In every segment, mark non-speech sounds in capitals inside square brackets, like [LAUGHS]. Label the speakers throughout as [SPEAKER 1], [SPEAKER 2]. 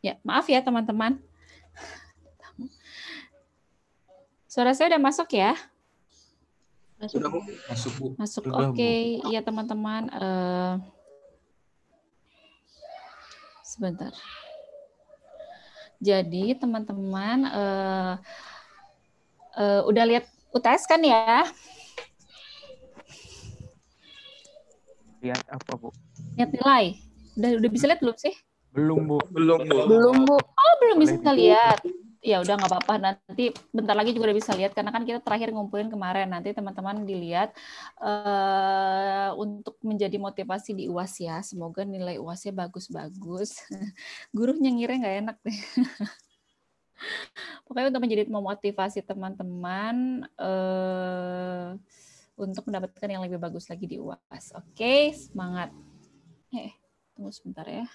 [SPEAKER 1] Ya, maaf ya teman-teman. Suara saya udah masuk ya? Masuk. Masuk, Masuk. Oke, okay. iya teman-teman. Eh, sebentar. Jadi teman-teman uh, uh, udah lihat UTS kan ya? Lihat apa, Bu? Lihat nilai. Udah udah bisa lihat belum sih? Belum, Bu. Belum, Bu. Belum, Bu. Oh, belum Boleh bisa lihat. Ya udah nggak apa-apa nanti bentar lagi juga udah bisa lihat karena kan kita terakhir ngumpulin kemarin nanti teman-teman dilihat uh, untuk menjadi motivasi di UAS ya semoga nilai UASnya bagus-bagus [LAUGHS] gurunya ngira nggak enak deh [LAUGHS] pokoknya untuk menjadi memotivasi teman-teman uh, untuk mendapatkan yang lebih bagus lagi di UAS oke okay, semangat eh tunggu sebentar ya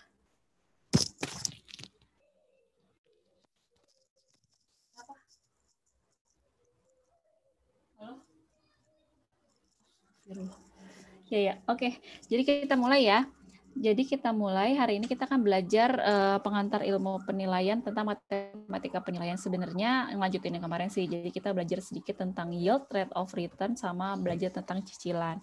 [SPEAKER 1] Ya ya, oke. Okay. Jadi kita mulai ya. Jadi kita mulai hari ini kita akan belajar uh, pengantar ilmu penilaian tentang materi matematika penilaian sebenarnya ngelanjutin yang kemarin sih. Jadi kita belajar sedikit tentang yield, rate of return, sama belajar tentang cicilan.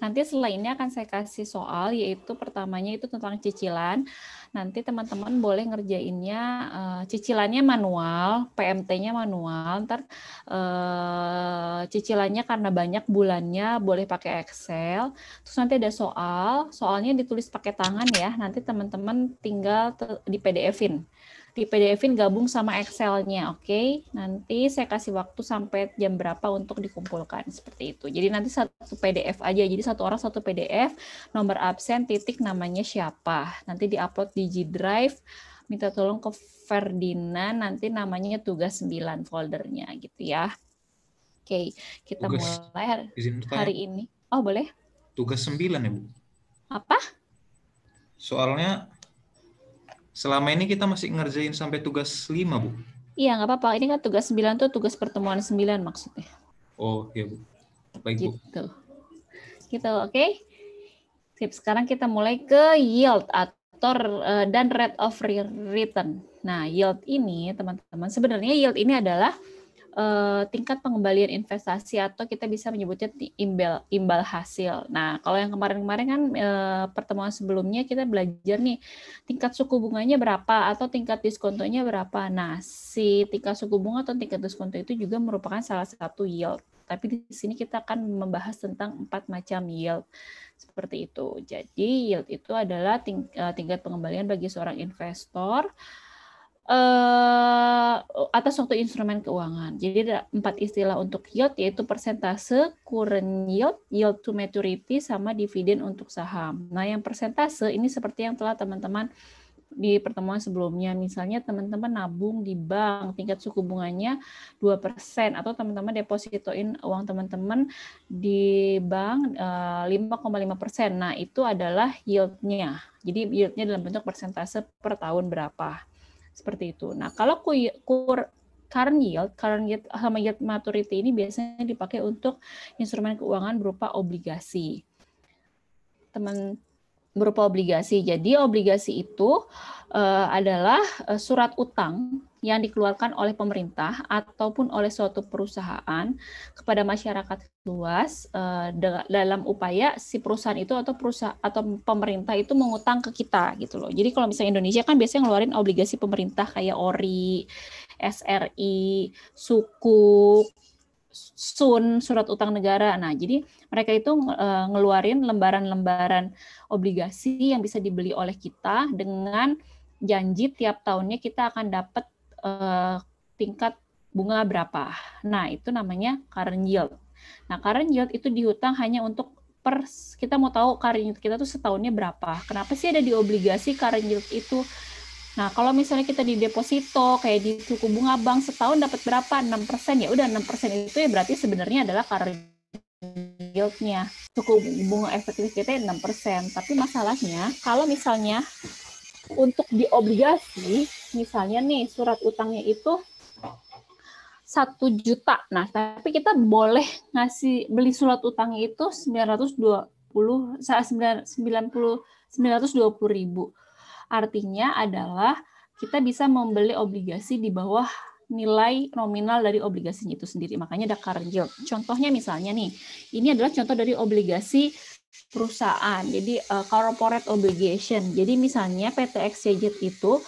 [SPEAKER 1] Nanti selainnya akan saya kasih soal yaitu pertamanya itu tentang cicilan. Nanti teman-teman boleh ngerjainnya uh, cicilannya manual, PMT-nya manual. Ntar uh, cicilannya karena banyak bulannya boleh pakai Excel. Terus nanti ada soal, soalnya ditulis pakai tangan ya. Nanti teman-teman tinggal di PDF-in di PDF-in gabung sama Excel-nya, oke? Okay? Nanti saya kasih waktu sampai jam berapa untuk dikumpulkan seperti itu. Jadi nanti satu PDF aja, jadi satu orang satu PDF, nomor absen, titik namanya siapa. Nanti diupload di G Drive, minta tolong ke Ferdinand, nanti namanya tugas 9 foldernya gitu ya. Oke, okay, kita tugas, mulai hari, hari ini. Oh, boleh? Tugas 9 ya, Bu? Apa? Soalnya Selama ini kita masih ngerjain sampai tugas 5, Bu. Iya, nggak apa-apa. Ini kan tugas 9 tuh tugas pertemuan 9 maksudnya. Oh, iya, Bu. Baik, gitu. Bu. Gitu. Gitu, oke. Okay? Sip, sekarang kita mulai ke yield atau uh, dan rate of return. Nah, yield ini, teman-teman, sebenarnya yield ini adalah uh, tingkat pengembalian investasi atau kita bisa menyebutnya imbal imbal hasil. Nah, kalau yang kemarin-kemarin kan uh, pertemuan sebelumnya kita belajar nih tingkat suku bunganya berapa atau tingkat diskontonya berapa. Nah, si tingkat suku bunga atau tingkat diskonto itu juga merupakan salah satu yield. Tapi di sini kita akan membahas tentang empat macam yield seperti itu. Jadi yield itu adalah ting eh, tingkat pengembalian bagi seorang investor eh, atas suatu instrumen keuangan. Jadi ada empat istilah untuk yield yaitu persentase, current yield, yield to maturity, sama dividen untuk saham. Nah yang persentase ini seperti yang telah teman-teman di pertemuan sebelumnya. Misalnya teman-teman nabung di bank, tingkat suku bunganya 2% atau teman-teman depositoin uang teman-teman di bank 5,5%. Eh, nah, itu adalah yield-nya. Jadi yield-nya dalam bentuk persentase per tahun berapa seperti itu. Nah, kalau kur current yield, current yield sama yield maturity ini biasanya dipakai untuk instrumen keuangan berupa obligasi. Teman berupa obligasi. Jadi obligasi itu uh, adalah eh, surat utang yang dikeluarkan oleh pemerintah ataupun oleh suatu perusahaan kepada masyarakat luas uh, dalam upaya si perusahaan itu atau perusahaan atau pemerintah itu mengutang ke kita gitu loh. Jadi kalau misalnya Indonesia kan biasanya ngeluarin obligasi pemerintah kayak ORI, SRI, suku sun surat utang negara. Nah, jadi mereka itu uh, ngeluarin lembaran-lembaran obligasi yang bisa dibeli oleh kita dengan janji tiap tahunnya kita akan dapat uh, tingkat bunga berapa. Nah, itu namanya current yield. Nah, current yield itu dihutang hanya untuk per kita mau tahu current yield kita tuh setahunnya berapa. Kenapa sih ada di obligasi current yield itu? Nah, kalau misalnya kita di deposito kayak di suku bunga bank setahun dapat berapa? 6%. Ya udah 6% itu ya berarti sebenarnya adalah current yieldnya suku bunga efektif kita 6%. Ya Tapi masalahnya kalau misalnya untuk di obligasi misalnya nih surat utangnya itu satu juta. Nah, tapi kita boleh ngasih beli surat utangnya itu sembilan ratus dua puluh saat sembilan ratus dua puluh ribu. Artinya adalah kita bisa membeli obligasi di bawah nilai nominal dari obligasinya itu sendiri. Makanya ada current yield. Contohnya misalnya nih, ini adalah contoh dari obligasi perusahaan. Jadi uh, corporate obligation. Jadi misalnya PT XYZ itu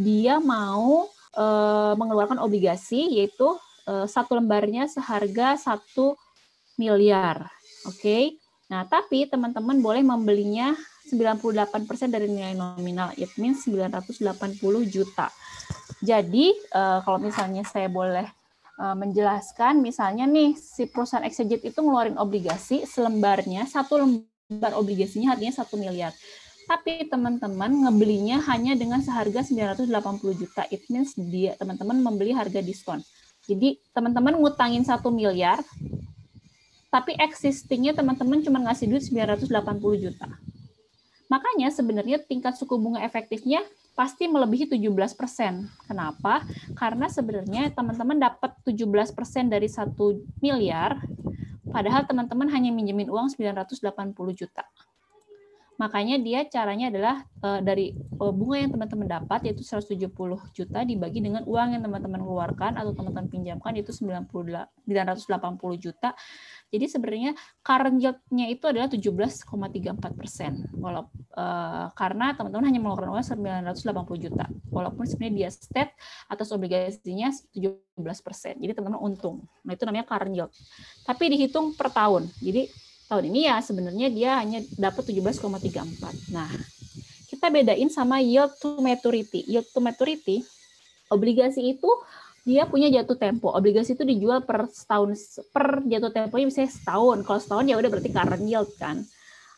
[SPEAKER 1] dia mau uh, mengeluarkan obligasi yaitu uh, satu lembarnya seharga satu miliar. Oke. Okay? Nah, tapi teman-teman boleh membelinya 98% dari nilai nominal, it means 980 juta. Jadi, uh, kalau misalnya saya boleh menjelaskan misalnya nih si perusahaan Exejet itu ngeluarin obligasi selembarnya satu lembar lembar obligasinya harganya satu miliar. Tapi teman-teman ngebelinya hanya dengan seharga 980 juta. It means dia teman-teman membeli harga diskon. Jadi teman-teman ngutangin satu miliar, tapi existingnya teman-teman cuma ngasih duit 980 juta. Makanya sebenarnya tingkat suku bunga efektifnya pasti melebihi 17 persen. Kenapa? Karena sebenarnya teman-teman dapat 17 persen dari satu miliar, Padahal teman-teman hanya minjemin uang 980 juta. Makanya dia caranya adalah uh, dari uh, bunga yang teman-teman dapat yaitu 170 juta dibagi dengan uang yang teman-teman keluarkan atau teman-teman pinjamkan yaitu 90 980 juta. Jadi sebenarnya current yield-nya itu adalah 17,34 persen, uh, karena teman-teman hanya mengeluarkan uang 980 juta, walaupun sebenarnya dia state atas obligasinya 17 persen. Jadi teman-teman untung. Nah itu namanya current yield. Tapi dihitung per tahun. Jadi tahun ini ya sebenarnya dia hanya dapat 17,34. Nah, kita bedain sama yield to maturity. Yield to maturity, obligasi itu dia punya jatuh tempo. Obligasi itu dijual per setahun per jatuh temponya bisa setahun. Kalau setahun ya udah berarti current yield kan.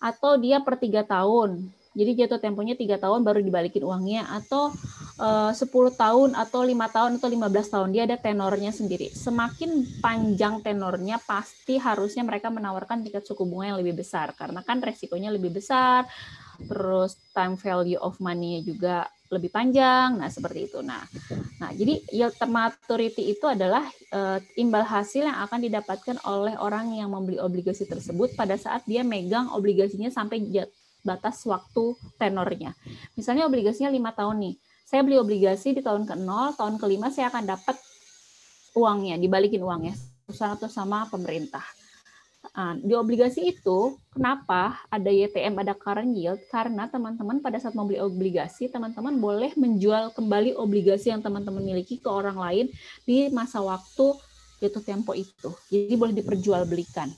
[SPEAKER 1] Atau dia per tiga tahun. Jadi jatuh temponya tiga tahun baru dibalikin uangnya atau eh, uh, 10 tahun atau lima tahun atau 15 tahun dia ada tenornya sendiri. Semakin panjang tenornya pasti harusnya mereka menawarkan tingkat suku bunga yang lebih besar karena kan resikonya lebih besar. Terus time value of money juga lebih panjang. Nah, seperti itu. Nah, nah jadi yield maturity itu adalah uh, imbal hasil yang akan didapatkan oleh orang yang membeli obligasi tersebut pada saat dia megang obligasinya sampai jatuh batas waktu tenornya. Misalnya obligasinya lima tahun nih. Saya beli obligasi di tahun ke-0, tahun ke-5 saya akan dapat uangnya, dibalikin uangnya. Usaha atau sama pemerintah. Ah, di obligasi itu, kenapa ada YTM, ada current yield? Karena teman-teman pada saat membeli obligasi, teman-teman boleh menjual kembali obligasi yang teman-teman miliki ke orang lain di masa waktu yaitu tempo itu. Jadi boleh diperjualbelikan.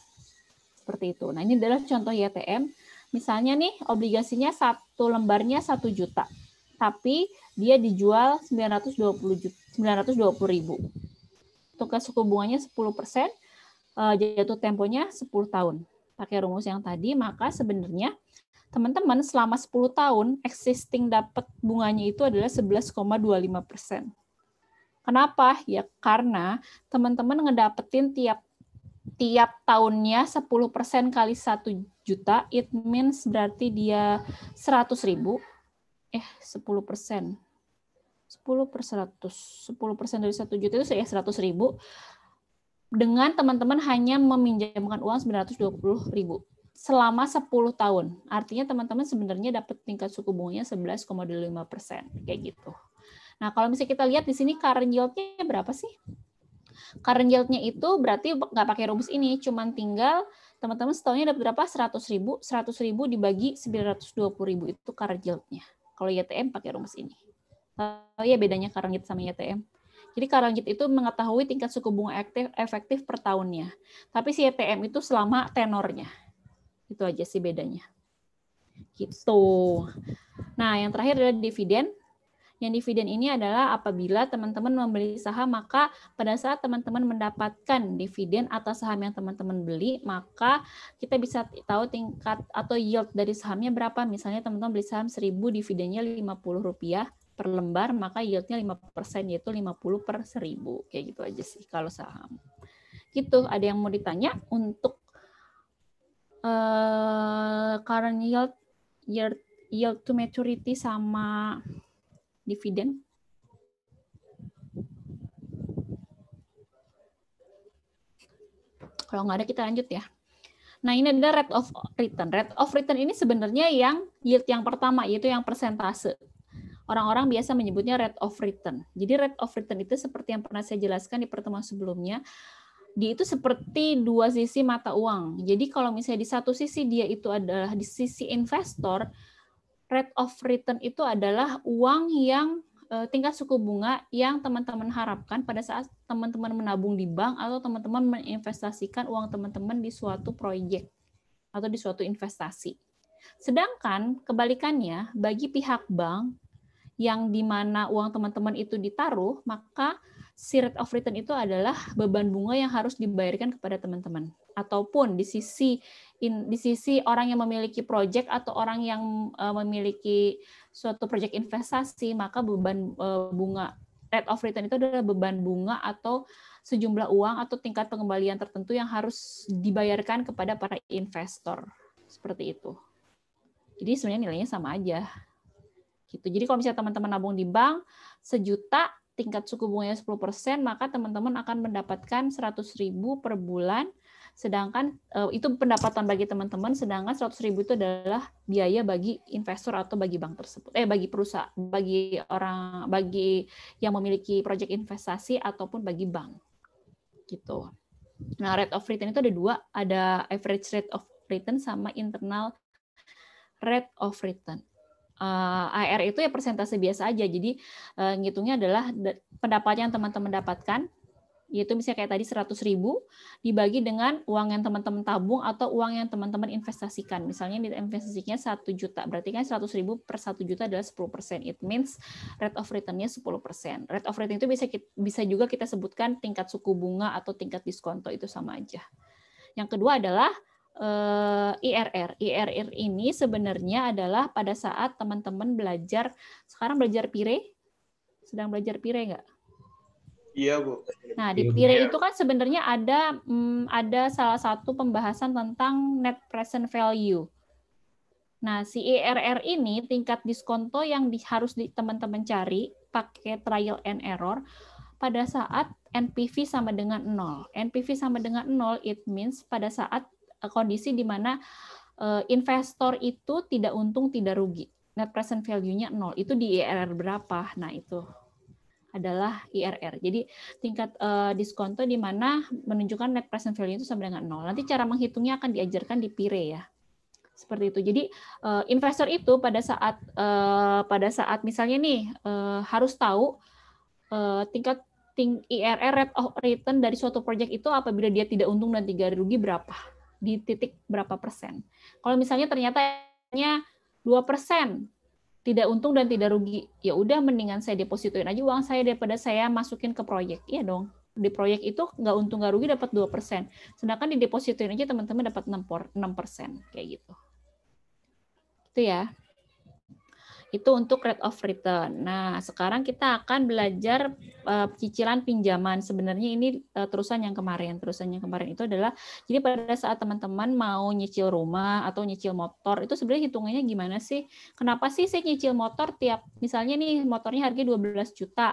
[SPEAKER 1] Seperti itu. Nah, ini adalah contoh YTM Misalnya nih obligasinya satu lembarnya satu juta, tapi dia dijual sembilan ratus dua puluh ribu. Tukar suku bunganya sepuluh persen, eh, jatuh temponya sepuluh tahun. Pakai rumus yang tadi, maka sebenarnya teman-teman selama sepuluh tahun existing dapat bunganya itu adalah sebelas dua lima persen. Kenapa? Ya karena teman-teman ngedapetin tiap tiap tahunnya 10% kali 1 juta, it means berarti dia 100 ribu. Eh, 10 10 per 100. 10 persen dari 1 juta itu ya 100 ribu. Dengan teman-teman hanya meminjamkan uang 920 ribu selama 10 tahun. Artinya teman-teman sebenarnya dapat tingkat suku bunganya 11,25 persen. Kayak gitu. Nah, kalau misalnya kita lihat di sini current yield-nya berapa sih? Current yieldnya itu berarti nggak pakai rumus ini, cuman tinggal teman-teman setahunnya dapat berapa? 100 ribu, 100 ribu dibagi 920 ribu itu current yieldnya. Kalau YTM pakai rumus ini. Oh ya bedanya current yield sama YTM. Jadi current yield itu mengetahui tingkat suku bunga aktif, efektif per tahunnya. Tapi si YTM itu selama tenornya. Itu aja sih bedanya. Gitu. Nah, yang terakhir adalah dividen. Yang dividen ini adalah apabila teman-teman membeli saham, maka pada saat teman-teman mendapatkan dividen atas saham yang teman-teman beli, maka kita bisa tahu tingkat atau yield dari sahamnya berapa. Misalnya teman-teman beli saham 1000, dividennya Rp50 per lembar, maka yieldnya 5%, yaitu 50 per 1000. Kayak gitu aja sih kalau saham. Gitu, ada yang mau ditanya untuk uh, current yield, yield, yield to maturity sama dividen? Kalau nggak ada kita lanjut ya. Nah ini adalah rate of return. Rate of return ini sebenarnya yang yield yang pertama yaitu yang persentase. Orang-orang biasa menyebutnya rate of return. Jadi rate of return itu seperti yang pernah saya jelaskan di pertemuan sebelumnya, dia itu seperti dua sisi mata uang. Jadi kalau misalnya di satu sisi dia itu adalah di sisi investor, rate of return itu adalah uang yang eh, tingkat suku bunga yang teman-teman harapkan pada saat teman-teman menabung di bank atau teman-teman menginvestasikan uang teman-teman di suatu proyek atau di suatu investasi. Sedangkan kebalikannya bagi pihak bank yang di mana uang teman-teman itu ditaruh, maka si rate of return itu adalah beban bunga yang harus dibayarkan kepada teman-teman. Ataupun di sisi in, di sisi orang yang memiliki proyek atau orang yang uh, memiliki suatu proyek investasi, maka beban uh, bunga rate of return itu adalah beban bunga atau sejumlah uang atau tingkat pengembalian tertentu yang harus dibayarkan kepada para investor. Seperti itu. Jadi sebenarnya nilainya sama aja. Gitu. Jadi kalau misalnya teman-teman nabung di bank sejuta tingkat suku bunganya 10%, maka teman-teman akan mendapatkan 100.000 per bulan Sedangkan eh, itu pendapatan bagi teman-teman, sedangkan 100 ribu itu adalah biaya bagi investor atau bagi bank tersebut. Eh bagi perusahaan, bagi orang bagi yang memiliki proyek investasi ataupun bagi bank. Gitu. Nah, rate of return itu ada dua, ada average rate of return sama internal rate of return. Uh, eh, AR itu ya persentase biasa aja, jadi uh, ngitungnya adalah pendapatan yang teman-teman dapatkan yaitu misalnya kayak tadi 100 ribu dibagi dengan uang yang teman-teman tabung atau uang yang teman-teman investasikan. Misalnya di investasinya 1 juta, berarti kan 100 ribu per 1 juta adalah 10 persen. It means rate of return-nya 10 persen. Rate of return itu bisa bisa juga kita sebutkan tingkat suku bunga atau tingkat diskonto itu sama aja. Yang kedua adalah uh, eh, IRR. IRR ini sebenarnya adalah pada saat teman-teman belajar, sekarang belajar PIRE, sedang belajar PIRE nggak? Iya, Bu. Nah, di iya, Pire itu kan sebenarnya ada hmm, ada salah satu pembahasan tentang net present value. Nah, si IRR e ini tingkat diskonto yang di, harus teman-teman cari pakai trial and error pada saat NPV sama dengan nol. NPV sama dengan nol it means pada saat eh, kondisi di mana uh, investor itu tidak untung, tidak rugi. Net present value-nya nol Itu di IRR e berapa? Nah, itu adalah IRR. Jadi tingkat uh, diskonto di mana menunjukkan net present value itu sama dengan nol. Nanti cara menghitungnya akan diajarkan di PIRE ya. Seperti itu. Jadi uh, investor itu pada saat uh, pada saat misalnya nih uh, harus tahu uh, tingkat ting IRR rate of return dari suatu project itu apabila dia tidak untung dan tidak rugi berapa di titik berapa persen. Kalau misalnya ternyata dua persen tidak untung dan tidak rugi. Ya udah mendingan saya depositoin aja uang saya daripada saya masukin ke proyek. Iya dong. Di proyek itu nggak untung nggak rugi dapat 2%. Sedangkan di depositoin aja teman-teman dapat 6%, 6% kayak gitu. Itu ya. Itu untuk rate of return. Nah, sekarang kita akan belajar eh, cicilan pinjaman. Sebenarnya ini eh, terusan yang kemarin. Terusan yang kemarin itu adalah jadi pada saat teman-teman mau nyicil rumah atau nyicil motor, itu sebenarnya hitungannya gimana sih? Kenapa sih saya nyicil motor tiap misalnya nih motornya harga 12 juta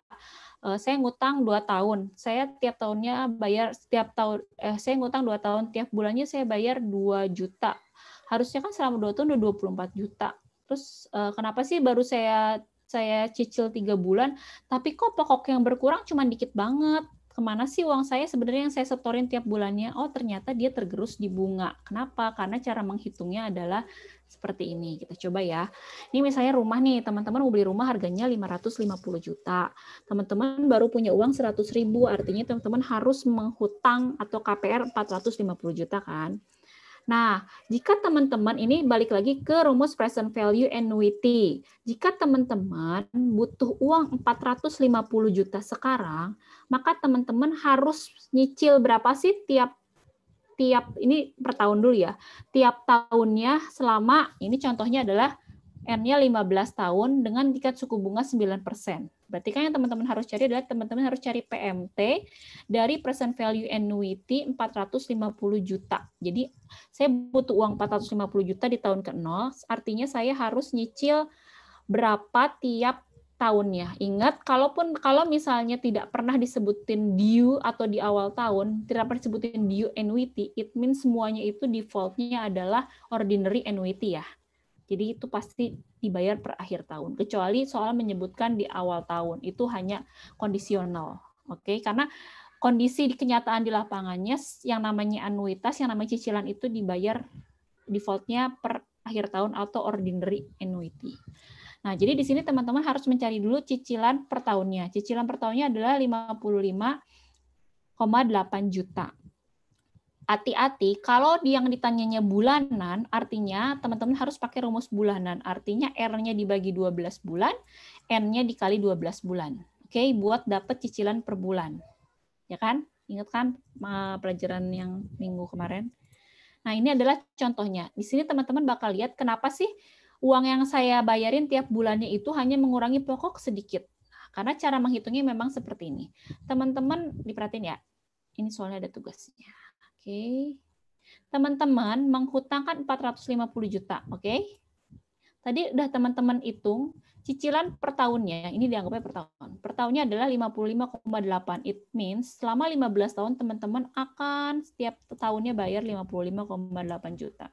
[SPEAKER 1] eh, saya ngutang 2 tahun. Saya tiap tahunnya bayar setiap tahun eh saya ngutang 2 tahun, tiap bulannya saya bayar 2 juta. Harusnya kan selama 2 tahun udah 24 juta. Terus uh, kenapa sih baru saya saya cicil tiga bulan, tapi kok pokok yang berkurang cuma dikit banget? Kemana sih uang saya sebenarnya yang saya setorin tiap bulannya? Oh ternyata dia tergerus di bunga. Kenapa? Karena cara menghitungnya adalah seperti ini. Kita coba ya. Ini misalnya rumah nih, teman-teman mau beli rumah harganya 550 juta. Teman-teman baru punya uang 100 ribu, artinya teman-teman harus menghutang atau KPR 450 juta kan. Nah, jika teman-teman ini balik lagi ke rumus present value annuity. Jika teman-teman butuh uang 450 juta sekarang, maka teman-teman harus nyicil berapa sih tiap tiap ini per tahun dulu ya. Tiap tahunnya selama ini contohnya adalah Hmm. N-nya 15 tahun dengan tingkat suku bunga 9%. Berarti kan yang teman-teman harus cari adalah teman-teman harus cari PMT dari present value annuity 450 juta. Jadi saya butuh uang 450 juta di tahun ke-0, artinya saya harus nyicil berapa tiap tahunnya. Ingat, kalaupun kalau misalnya tidak pernah disebutin due atau di awal tahun, tidak pernah disebutin due annuity, it means semuanya itu defaultnya adalah ordinary annuity ya. Jadi itu pasti dibayar per akhir tahun. Kecuali soal menyebutkan di awal tahun itu hanya kondisional. Oke, okay? karena kondisi di kenyataan di lapangannya yang namanya anuitas, yang namanya cicilan itu dibayar defaultnya per akhir tahun atau ordinary annuity. Nah, jadi di sini teman-teman harus mencari dulu cicilan per tahunnya. Cicilan per tahunnya adalah 55,8 juta hati-hati kalau yang ditanyanya bulanan artinya teman-teman harus pakai rumus bulanan artinya R-nya dibagi 12 bulan N-nya dikali 12 bulan oke okay? buat dapat cicilan per bulan ya kan ingat kan pelajaran yang minggu kemarin nah ini adalah contohnya di sini teman-teman bakal lihat kenapa sih uang yang saya bayarin tiap bulannya itu hanya mengurangi pokok sedikit karena cara menghitungnya memang seperti ini teman-teman diperhatiin ya ini soalnya ada tugasnya Oke. Teman-teman menghutangkan 450 juta, oke? Tadi udah teman-teman hitung cicilan per tahunnya, ini dianggapnya per tahun. Per tahunnya adalah 55,8. It means selama 15 tahun teman-teman akan setiap tahunnya bayar 55,8 juta.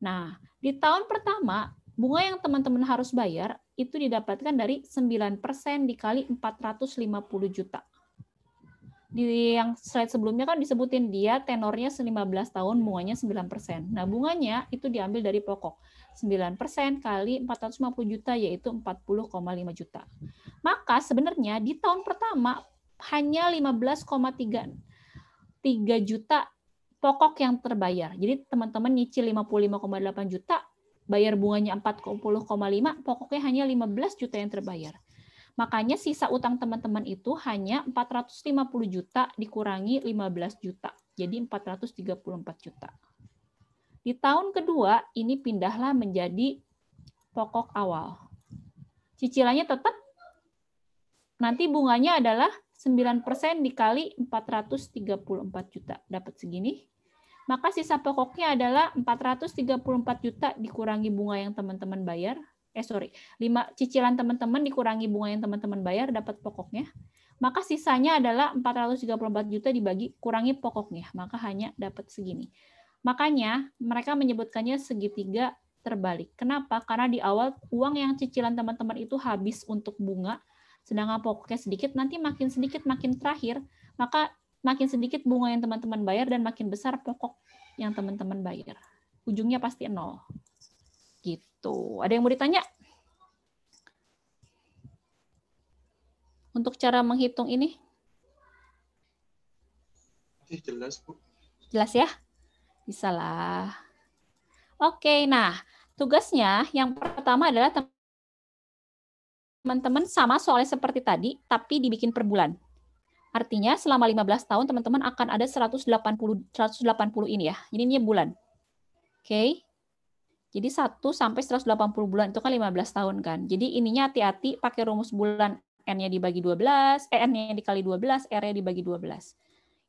[SPEAKER 1] Nah, di tahun pertama bunga yang teman-teman harus bayar itu didapatkan dari 9% dikali 450 juta di yang slide sebelumnya kan disebutin dia tenornya 15 tahun bunganya 9%. Nah, bunganya itu diambil dari pokok. 9% kali 450 juta yaitu 40,5 juta. Maka sebenarnya di tahun pertama hanya 15,3 3 juta pokok yang terbayar. Jadi teman-teman nyicil 55,8 juta, bayar bunganya 40,5, pokoknya hanya 15 juta yang terbayar. Makanya sisa utang teman-teman itu hanya 450 juta dikurangi 15 juta. Jadi 434 juta. Di tahun kedua, ini pindahlah menjadi pokok awal. Cicilannya tetap nanti bunganya adalah 9% dikali 434 juta. Dapat segini? Maka sisa pokoknya adalah 434 juta dikurangi bunga yang teman-teman bayar, eh sorry, 5 cicilan teman-teman dikurangi bunga yang teman-teman bayar dapat pokoknya, maka sisanya adalah 434 juta dibagi kurangi pokoknya, maka hanya dapat segini. Makanya mereka menyebutkannya segitiga terbalik. Kenapa? Karena di awal uang yang cicilan teman-teman itu habis untuk bunga, sedangkan pokoknya sedikit, nanti makin sedikit makin terakhir, maka makin sedikit bunga yang teman-teman bayar dan makin besar pokok yang teman-teman bayar. Ujungnya pasti nol. Gitu. Ada yang mau ditanya? Untuk cara menghitung ini? jelas, Bu. Jelas ya? Bisa lah. Oke, nah tugasnya yang pertama adalah teman-teman sama soalnya seperti tadi, tapi dibikin per bulan. Artinya selama 15 tahun teman-teman akan ada 180 180 ini ya. Ini ini bulan. Oke. Okay. Jadi 1 sampai 180 bulan itu kan 15 tahun kan. Jadi ininya hati-hati pakai rumus bulan N-nya dibagi 12, eh, N-nya dikali 12, R-nya dibagi 12.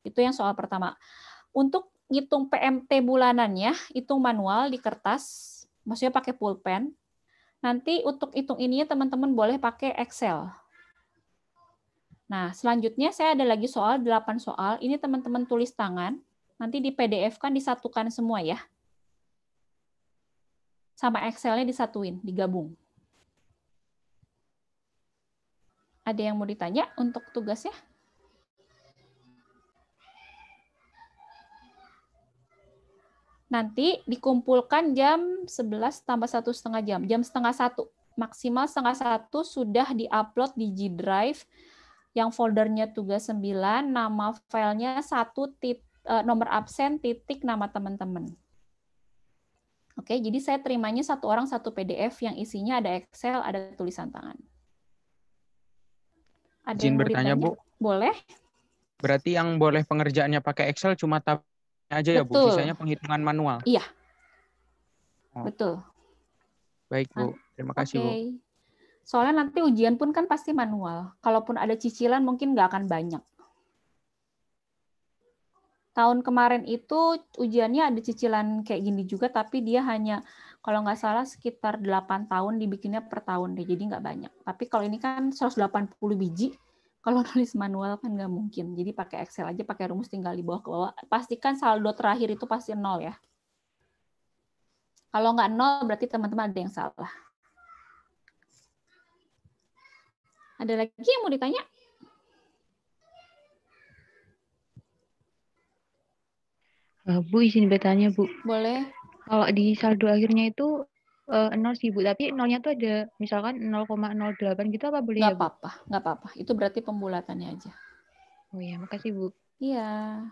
[SPEAKER 1] Itu yang soal pertama. Untuk ngitung PMT bulanannya, hitung manual di kertas, maksudnya pakai pulpen. Nanti untuk hitung ininya teman-teman boleh pakai Excel. Nah, selanjutnya saya ada lagi soal 8 soal. Ini teman-teman tulis tangan. Nanti di PDF kan disatukan semua ya sama Excel-nya disatuin, digabung. Ada yang mau ditanya untuk tugas ya? Nanti dikumpulkan jam 11 tambah satu setengah jam, jam setengah satu. Maksimal setengah satu sudah diupload di G Drive yang foldernya tugas 9, nama filenya satu tit, eh, nomor absen titik nama teman-teman. Oke, jadi saya terimanya satu orang satu PDF yang isinya ada Excel, ada tulisan tangan.
[SPEAKER 2] Ada yang bertanya, Bu.
[SPEAKER 1] Boleh? Berarti yang boleh pengerjaannya pakai Excel cuma tabelnya aja Betul. ya, Bu. Sisanya penghitungan manual. Iya. Oh. Betul. Baik, Bu. Ah, Terima kasih, okay. Bu. Soalnya nanti ujian pun kan pasti manual. Kalaupun ada cicilan mungkin nggak akan banyak tahun kemarin itu ujiannya ada cicilan kayak gini juga tapi dia hanya kalau nggak salah sekitar 8 tahun dibikinnya per tahun deh jadi nggak banyak tapi kalau ini kan 180 biji [LAUGHS] kalau nulis manual kan nggak mungkin jadi pakai Excel aja pakai rumus tinggal di bawah ke bawah pastikan saldo terakhir itu pasti nol ya kalau nggak nol berarti teman-teman ada yang salah ada lagi yang mau ditanya Uh, Bu izin bertanya Bu. Boleh. Kalau di saldo akhirnya itu uh, nol sih Bu, tapi nolnya tuh ada misalkan 0,08 gitu apa boleh gak ya? Nggak apa-apa, gak apa-apa. Itu berarti pembulatannya aja. Oh iya, makasih Bu. Iya.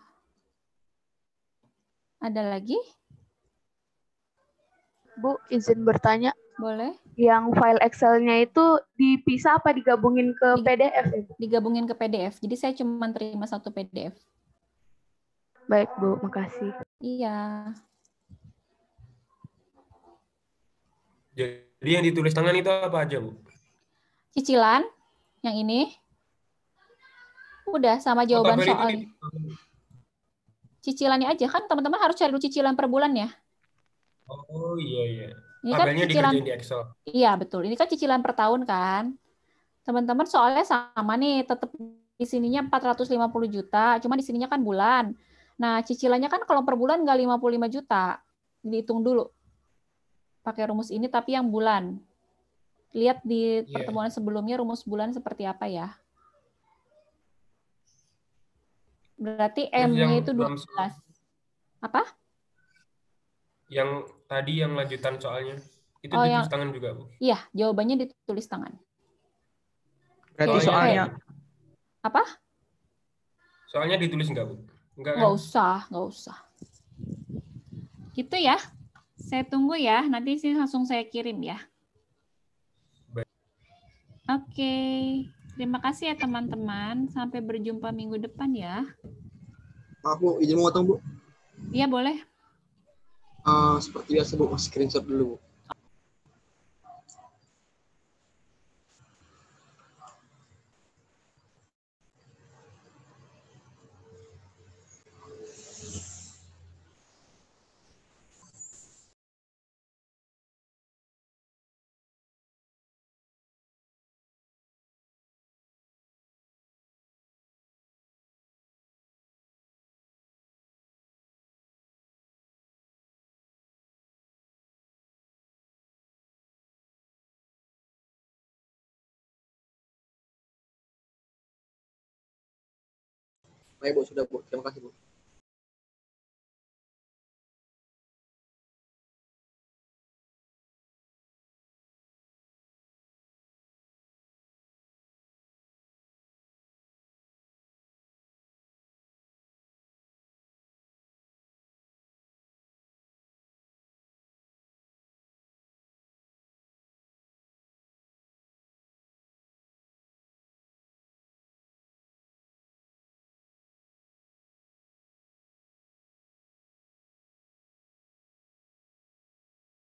[SPEAKER 1] Ada lagi? Bu, izin bertanya. Boleh. Yang file Excel-nya itu dipisah apa digabungin ke PDF? Ya, digabungin ke PDF. Jadi saya cuma terima satu PDF. Baik, Bu. Makasih. Iya. Jadi yang ditulis tangan itu apa aja, Bu? Cicilan yang ini. Udah sama jawaban soal. Cicilannya aja kan teman-teman harus cari dulu cicilan per bulan ya. Oh iya iya. Ini kan cicilan di Excel. Iya, betul. Ini kan cicilan per tahun kan. Teman-teman soalnya sama nih, tetap di sininya 450 juta, cuma di sininya kan bulan. Nah, cicilannya kan kalau per bulan nggak 55 juta. Dihitung dulu. Pakai rumus ini tapi yang bulan. Lihat di yeah. pertemuan sebelumnya rumus bulan seperti apa ya. Berarti M-nya itu 12. Soal. Apa? Yang tadi yang lanjutan soalnya. Itu oh, ditulis yang, tangan juga, Bu? Iya, jawabannya ditulis tangan. Berarti soalnya... soalnya apa? Soalnya ditulis nggak Bu? Enggak, enggak kan? usah, nggak usah. Gitu ya. Saya tunggu ya. Nanti sih langsung saya kirim ya. Oke. Oke. Terima kasih ya teman-teman. Sampai berjumpa minggu depan ya. Aku izin mau Bu. Iya boleh. Uh, seperti biasa Bu, screenshot dulu. Baik Bu, sudah Bu. Terima kasih Bu.